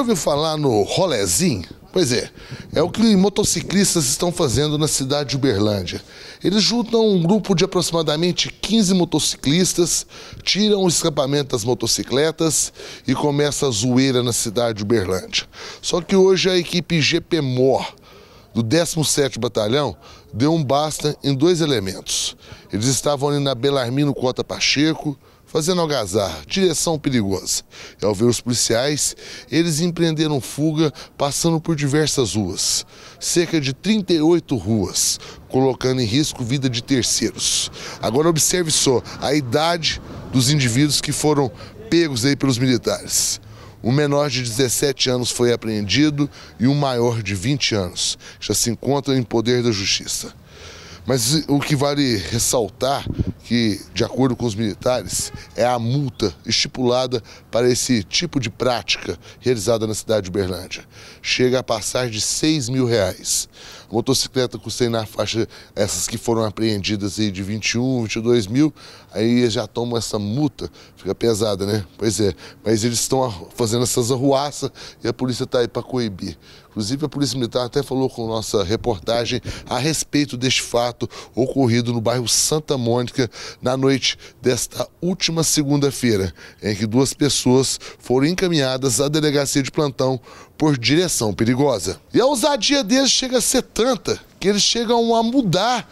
já ouviu falar no rolezinho? Pois é, é o que motociclistas estão fazendo na cidade de Uberlândia. Eles juntam um grupo de aproximadamente 15 motociclistas, tiram o escapamento das motocicletas e começa a zoeira na cidade de Uberlândia. Só que hoje a equipe GPMOR do 17º Batalhão deu um basta em dois elementos. Eles estavam ali na Belarmino Cota Pacheco, fazendo algazarra, direção perigosa. E ao ver os policiais, eles empreenderam fuga passando por diversas ruas, cerca de 38 ruas, colocando em risco vida de terceiros. Agora observe só a idade dos indivíduos que foram pegos aí pelos militares. Um menor de 17 anos foi apreendido e um maior de 20 anos já se encontra em poder da justiça. Mas o que vale ressaltar que, de acordo com os militares, é a multa estipulada para esse tipo de prática realizada na cidade de Uberlândia. Chega a passar de 6 mil reais. A motocicleta custei na faixa, essas que foram apreendidas aí de 21, 22 mil, aí já tomam essa multa, fica pesada, né? Pois é, mas eles estão fazendo essas arruaças e a polícia está aí para coibir. Inclusive, a Polícia Militar até falou com nossa reportagem a respeito deste fato ocorrido no bairro Santa Mônica, na noite desta última segunda-feira, em que duas pessoas foram encaminhadas à delegacia de plantão por direção perigosa. E a ousadia deles chega a ser tanta que eles chegam a mudar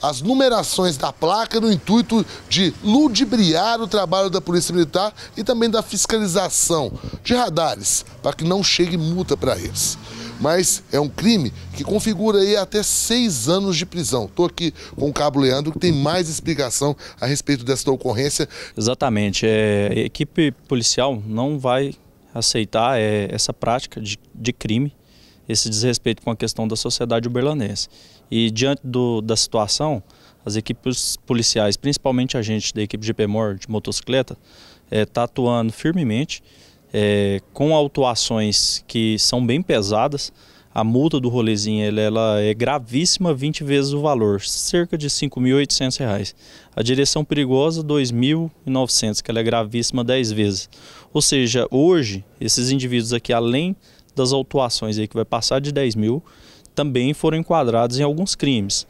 as numerações da placa no intuito de ludibriar o trabalho da Polícia Militar e também da fiscalização de radares, para que não chegue multa para eles mas é um crime que configura aí até seis anos de prisão. Estou aqui com o Cabo Leandro, que tem mais explicação a respeito dessa ocorrência. Exatamente. É, a equipe policial não vai aceitar é, essa prática de, de, crime, esse desrespeito com a questão da sociedade uberlanense. E diante do, da situação, as equipes policiais, principalmente a gente da equipe GPMOR de motocicleta, está é, tá atuando firmemente é, com autuações que são bem pesadas. A multa do rolezinho ela, ela é gravíssima, 20 vezes o valor, cerca de R$ 5.800. A direção perigosa, R$ 2.900, que ela é gravíssima 10 vezes. Ou seja, hoje, esses indivíduos aqui, além das autuações aí, que vai passar de 10 mil, também foram enquadrados em alguns crimes,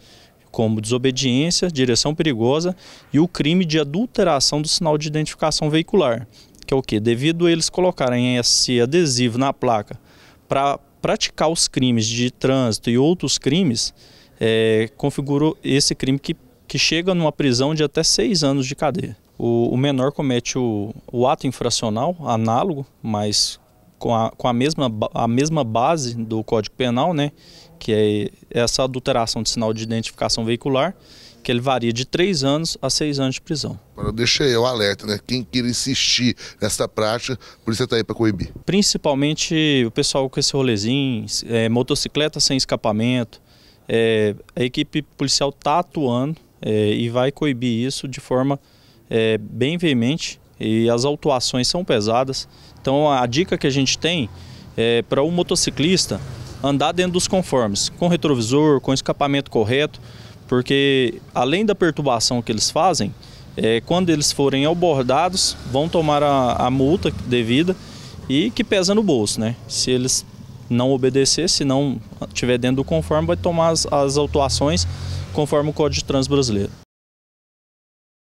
como desobediência, direção perigosa e o crime de adulteração do sinal de identificação veicular que é o que? Devido a eles colocarem esse adesivo na placa para praticar os crimes de trânsito e outros crimes, é, configurou esse crime que, que chega numa prisão de até seis anos de cadeia. O, o menor comete o, o ato infracional análogo, mas com a, com a, mesma, a mesma base do Código Penal, né, que é essa adulteração de sinal de identificação veicular, que ele varia de três anos a seis anos de prisão. Eu deixei o alerta, né? Quem queira insistir nessa prática, a polícia está aí para coibir. Principalmente o pessoal com esse rolezinho, é, motocicleta sem escapamento. É, a equipe policial está atuando é, e vai coibir isso de forma é, bem veemente e as autuações são pesadas. Então a dica que a gente tem é para o motociclista andar dentro dos conformes, com retrovisor, com escapamento correto, porque além da perturbação que eles fazem, é, quando eles forem abordados, vão tomar a, a, multa devida e que pesa no bolso, né? Se eles não obedecer, se não tiver dentro do conforme, vai tomar as, as autuações conforme o Código de Trânsito Brasileiro.